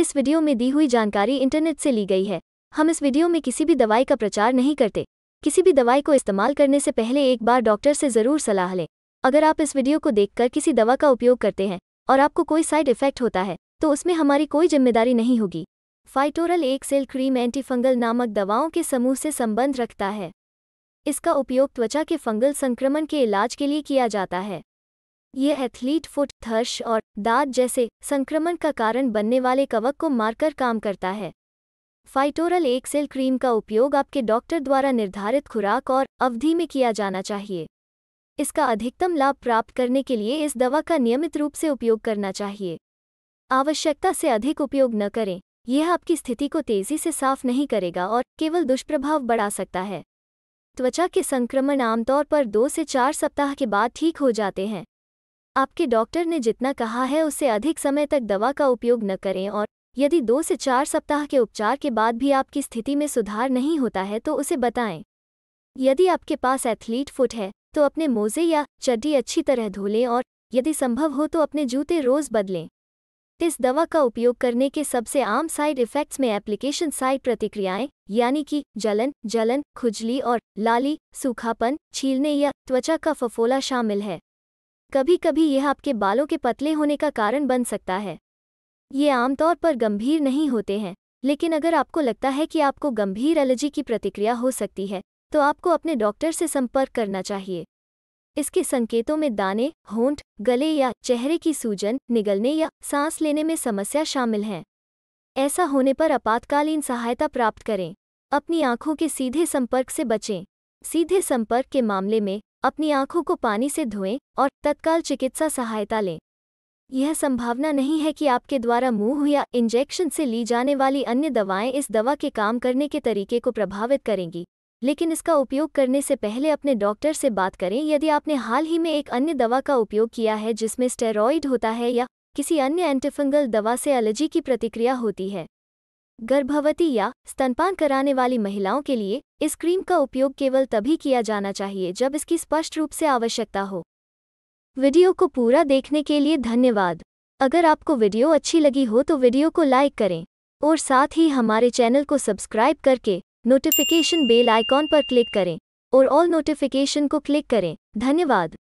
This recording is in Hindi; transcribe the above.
इस वीडियो में दी हुई जानकारी इंटरनेट से ली गई है हम इस वीडियो में किसी भी दवाई का प्रचार नहीं करते किसी भी दवाई को इस्तेमाल करने से पहले एक बार डॉक्टर से ज़रूर सलाह लें अगर आप इस वीडियो को देखकर किसी दवा का उपयोग करते हैं और आपको कोई साइड इफेक्ट होता है तो उसमें हमारी कोई जिम्मेदारी नहीं होगी फाइटोरल एक सेल क्रीम एंटीफंगल नामक दवाओं के समूह से संबंध रखता है इसका उपयोग त्वचा के फंगल संक्रमण के इलाज के लिए किया जाता है ये एथलीट फुट थर्श और दाद जैसे संक्रमण का कारण बनने वाले कवक को मारकर काम करता है फाइटोरल एक सेल क्रीम का उपयोग आपके डॉक्टर द्वारा निर्धारित खुराक और अवधि में किया जाना चाहिए इसका अधिकतम लाभ प्राप्त करने के लिए इस दवा का नियमित रूप से उपयोग करना चाहिए आवश्यकता से अधिक उपयोग न करें यह आपकी स्थिति को तेजी से साफ नहीं करेगा और केवल दुष्प्रभाव बढ़ा सकता है त्वचा के संक्रमण आमतौर पर दो से चार सप्ताह के बाद ठीक हो जाते हैं आपके डॉक्टर ने जितना कहा है उससे अधिक समय तक दवा का उपयोग न करें और यदि दो से चार सप्ताह के उपचार के बाद भी आपकी स्थिति में सुधार नहीं होता है तो उसे बताएं यदि आपके पास एथलीट फुट है तो अपने मोजे या चड्डी अच्छी तरह धो लें और यदि संभव हो तो अपने जूते रोज बदलें इस दवा का उपयोग करने के सबसे आम साइड इफेक्ट्स में एप्लीकेशन साइड प्रतिक्रियाएं यानी कि जलन जलन खुजली और लाली सूखापन छीलने या त्वचा का फफोला शामिल है कभी कभी यह आपके बालों के पतले होने का कारण बन सकता है ये आमतौर पर गंभीर नहीं होते हैं लेकिन अगर आपको लगता है कि आपको गंभीर एलर्जी की प्रतिक्रिया हो सकती है तो आपको अपने डॉक्टर से संपर्क करना चाहिए इसके संकेतों में दाने होंठ गले या चेहरे की सूजन निगलने या सांस लेने में समस्या शामिल हैं ऐसा होने पर आपातकालीन सहायता प्राप्त करें अपनी आंखों के सीधे संपर्क से बचें सीधे संपर्क के मामले में अपनी आंखों को पानी से धोएं और तत्काल चिकित्सा सहायता लें यह संभावना नहीं है कि आपके द्वारा मुंह या इंजेक्शन से ली जाने वाली अन्य दवाएं इस दवा के काम करने के तरीके को प्रभावित करेंगी लेकिन इसका उपयोग करने से पहले अपने डॉक्टर से बात करें यदि आपने हाल ही में एक अन्य दवा का उपयोग किया है जिसमें स्टेरॉइड होता है या किसी अन्य एंटीफंगल दवा से एलर्जी की प्रतिक्रिया होती है गर्भवती या स्तनपान कराने वाली महिलाओं के लिए इस क्रीम का उपयोग केवल तभी किया जाना चाहिए जब इसकी स्पष्ट रूप से आवश्यकता हो वीडियो को पूरा देखने के लिए धन्यवाद अगर आपको वीडियो अच्छी लगी हो तो वीडियो को लाइक करें और साथ ही हमारे चैनल को सब्सक्राइब करके नोटिफिकेशन बेल आइकॉन पर क्लिक करें और ऑल नोटिफिकेशन को क्लिक करें धन्यवाद